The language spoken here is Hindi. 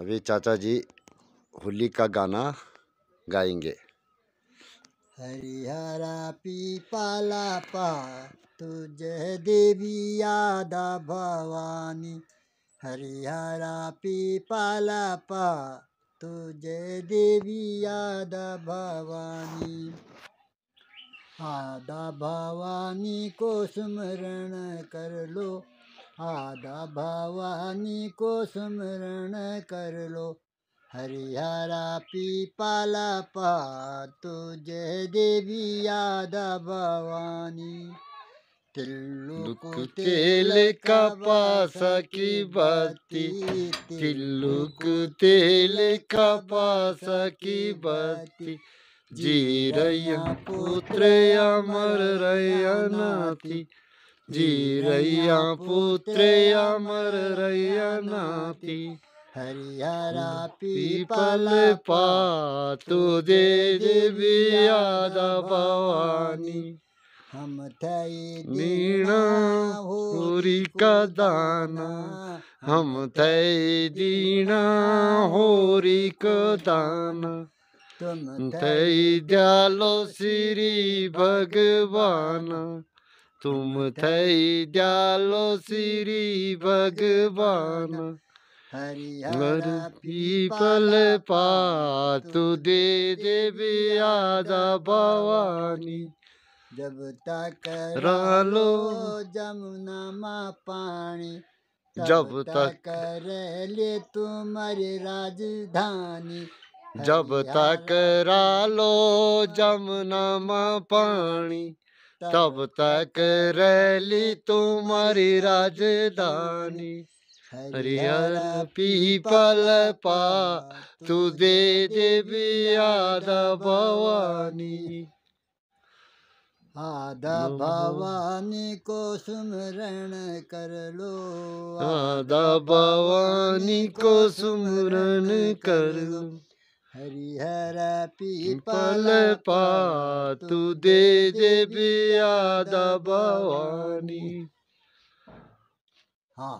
अभी चाचा जी होली का गाना गाएंगे हरिहरा पीपाला पा तुझे देवी यादा भवानी हरिहरा पीपाला पा तुझे देवी यादा भवानी आदा भवानी को स्मरण कर लो आदा भवानी को स्मरण कर लो हरिहरा पीपाला पा तुझे देवी आदा भवानी तिल्लुक तेल का पासा की बत्ती तिल्लुक तेल का पासा की बत्ती जी रैया पुत्र अमर रैया नाती जी रैया पुत्र अमर रैया नाती हरिहरा पीपल पा तू दे देवी भवानी हम थई मीणा होरी का दाना हम थई दीना होरी का दाना तुम थई दयालो श्री भगवाना तुम थई जालो श्री भगवान हरिहर पीपल पातु दे देवी आदा भवानी जब तक रालो जमुना मा पानी जब तक रह ले तुम्हारी राजधानी जब तक रालो जमुना मा पानी तब तक रैली तुम्हारी राजधानी हरिहर पीपल पा तू दे देवी भवानी आदा भवानी को सुमरण कर लो आदा भवानी को सुमरण कर लो हरिहर पीपल पा तू दे जे बियादा भवानी हाँ